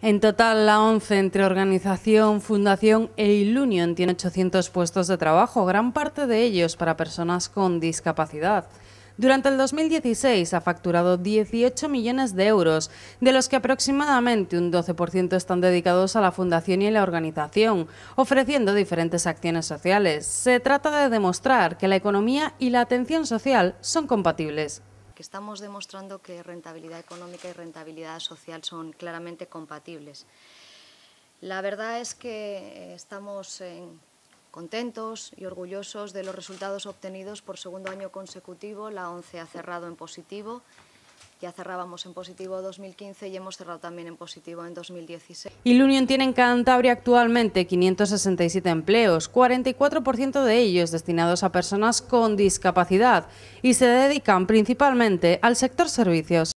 En total, la ONCE, entre organización, fundación e Union tiene 800 puestos de trabajo, gran parte de ellos para personas con discapacidad. Durante el 2016 ha facturado 18 millones de euros, de los que aproximadamente un 12% están dedicados a la fundación y la organización, ofreciendo diferentes acciones sociales. Se trata de demostrar que la economía y la atención social son compatibles estamos demostrando que rentabilidad económica y rentabilidad social son claramente compatibles. La verdad es que eh, estamos eh, contentos y orgullosos de los resultados obtenidos por segundo año consecutivo. La ONCE ha cerrado en positivo ya cerrábamos en positivo 2015 y hemos cerrado también en positivo en 2016. Ilunion tiene en Cantabria actualmente 567 empleos, 44% de ellos destinados a personas con discapacidad y se dedican principalmente al sector servicios.